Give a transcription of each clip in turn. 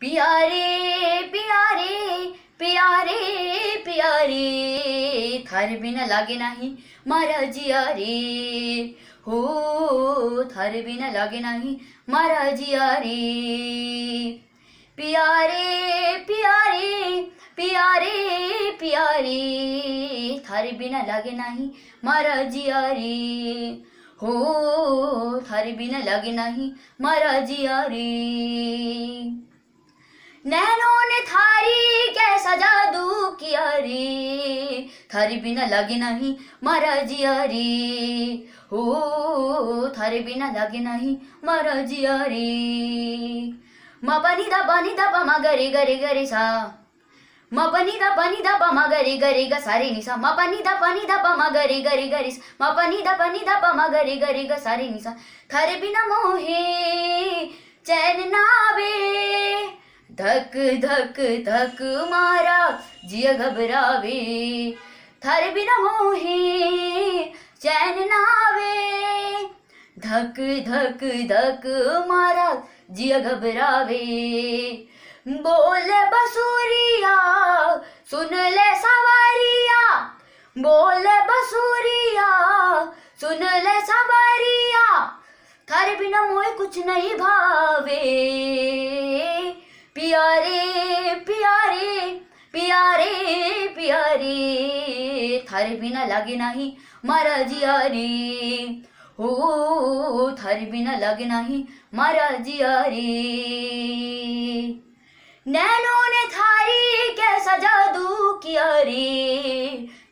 प्यारे प्यारे प्यारे प्यारे थारे बिना लागे नाही मारा जिया रे हो थारे बिना लागे नाही मारा जिया रे प्यारे प्यारे प्यारे प्यारे थारे बिना लागे नाही मारा जिया रे हो थारे बिना लागे नाही मारा जिया रे રે થારી બિના લાગે નહીં મારા જીયા રે હો થારી બિના લાગે નહીં મારા જીયા રે મા બની દા બની દા બા ગરે ગરે ગરે સા మపని దపని దప మగరి గరి గ సరి నిస మపని దపని దప మగరి గరి గరి మపని దపని దప మగరి గరి గ సరి నిస థర్ బిన మోహే చైన్ నావే धक धक धक मारा जिया घबरावे थर बिना मोहे चैन नावे धक धक धक मारा जिया घबरावे बोल बसूरिया सुन ले सवारिया बोल बसूरिया सुन ले सवारिया थर बिना मोए कुछ नहीं भावे प्यारी थारे बिना लागे नहीं मारा जियारी हो थारे बिना लागे नहीं मारा जियारी नैनो ने थारी कैसा जादू किया रे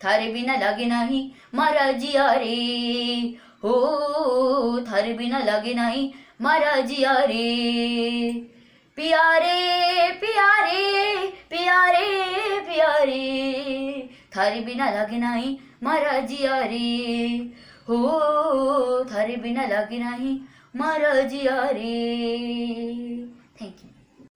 थारे बिना लागे नहीं मारा जियारी हो थारे बिना लागे नहीं मारा जियारी प्यारे प्यारे प्यारे थारे बिना लागे नहीं मारा जिया रे हो थारी बिना लागे नहीं मारा जिया रे थैंक यू